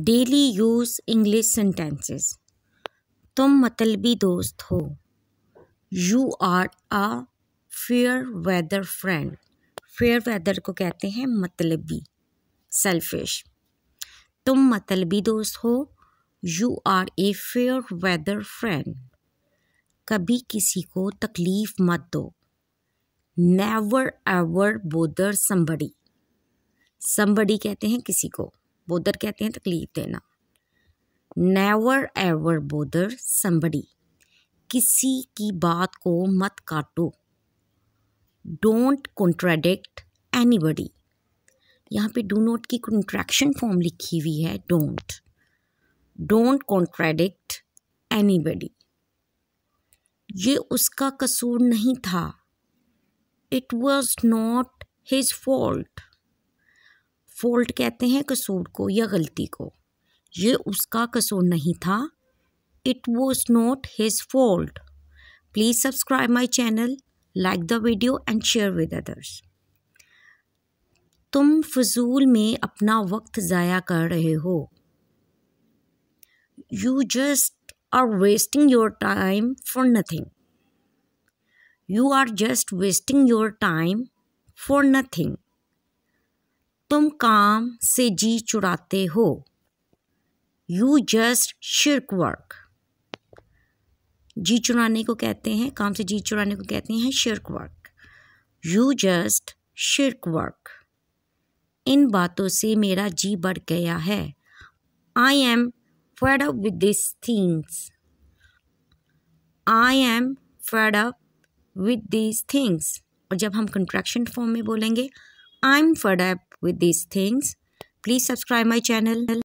Daily use English sentences तुम मतलबी दोस्त हो you are a fair weather friend fair weather को कहते हैं मतलबी सेल्फिश तुम मतलबी दोस्त हो you are a fair weather friend कभी किसी को तकलीफ़ मत दो never ever bother somebody somebody कहते हैं किसी को बोदर कहते हैं तकलीफ देना नेवर एवर बोदर संबड़ी किसी की बात को मत काटो डोंट कॉन्ट्राडिक्ट एनी बडी यहाँ पे डू नोट की कॉन्ट्रैक्शन फॉर्म लिखी हुई है don't don't contradict anybody ये उसका कसूर नहीं था it was not his fault fault कहते हैं कसूर को या गलती को ये उसका कसूर नहीं था it was not his fault please subscribe my channel like the video and share with others तुम फजूल में अपना वक्त ज़ाया कर रहे हो you just are wasting your time for nothing you are just wasting your time for nothing तुम काम से जी चुराते हो यू जस्ट शिरक वर्क जी चुराने को कहते हैं काम से जी चुराने को कहते हैं shirk work you just shirk work इन बातों से मेरा जी बढ़ गया है I am fed up with this things I am fed up with this things और जब हम कंट्रैक्शन फॉर्म में बोलेंगे I am fed up with these things. Please subscribe my channel.